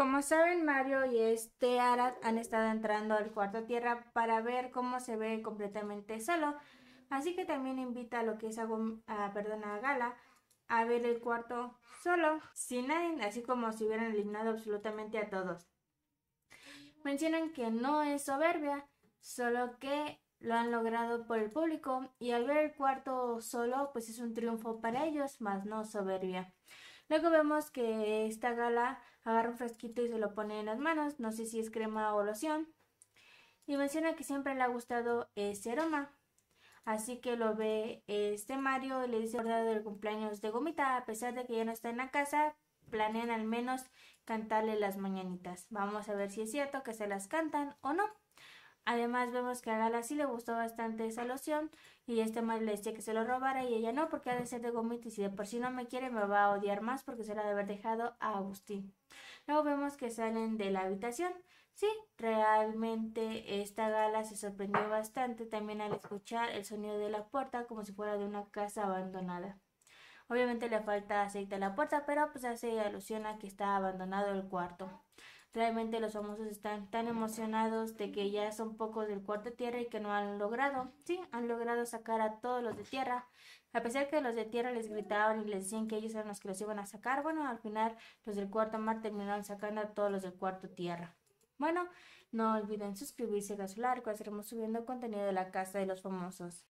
Como saben, Mario y este Arad han estado entrando al cuarto tierra para ver cómo se ve completamente solo. Así que también invita a lo que es a, Gala a ver el cuarto solo, sin nadie, así como si hubieran eliminado absolutamente a todos. Mencionan que no es soberbia, solo que lo han logrado por el público y al ver el cuarto solo, pues es un triunfo para ellos, más no soberbia. Luego vemos que esta gala agarra un fresquito y se lo pone en las manos, no sé si es crema o loción. Y menciona que siempre le ha gustado ese aroma. Así que lo ve este Mario y le dice acordado del cumpleaños de Gomita, a pesar de que ya no está en la casa, planean al menos cantarle las mañanitas. Vamos a ver si es cierto que se las cantan o no. Además vemos que a Gala sí le gustó bastante esa loción y este mal le decía que se lo robara y ella no porque ha de ser de gomita y si de por si no me quiere me va a odiar más porque será de haber dejado a Agustín. Luego vemos que salen de la habitación. Sí, realmente esta gala se sorprendió bastante también al escuchar el sonido de la puerta como si fuera de una casa abandonada. Obviamente le falta aceite a la puerta, pero pues hace alusión a que está abandonado el cuarto. Realmente los famosos están tan emocionados de que ya son pocos del cuarto tierra y que no han logrado. Sí, han logrado sacar a todos los de tierra. A pesar que los de tierra les gritaban y les decían que ellos eran los que los iban a sacar, bueno, al final los del cuarto mar terminaron sacando a todos los del cuarto tierra. Bueno, no olviden suscribirse a su largo, estaremos subiendo contenido de la Casa de los Famosos.